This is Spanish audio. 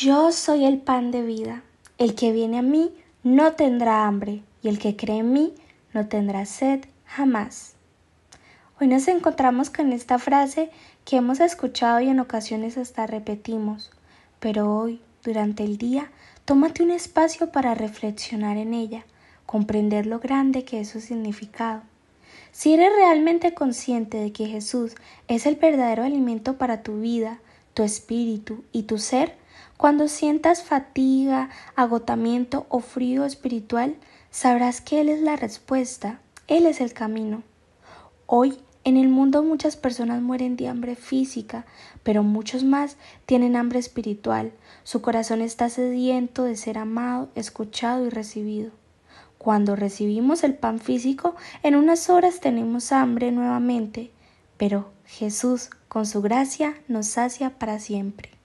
Yo soy el pan de vida. El que viene a mí no tendrá hambre, y el que cree en mí no tendrá sed jamás. Hoy nos encontramos con esta frase que hemos escuchado y en ocasiones hasta repetimos, pero hoy, durante el día, tómate un espacio para reflexionar en ella, comprender lo grande que es su significado. Si eres realmente consciente de que Jesús es el verdadero alimento para tu vida, tu espíritu y tu ser, cuando sientas fatiga, agotamiento o frío espiritual, sabrás que Él es la respuesta, Él es el camino. Hoy en el mundo muchas personas mueren de hambre física, pero muchos más tienen hambre espiritual. Su corazón está sediento de ser amado, escuchado y recibido. Cuando recibimos el pan físico, en unas horas tenemos hambre nuevamente, pero Jesús, con su gracia, nos sacia para siempre.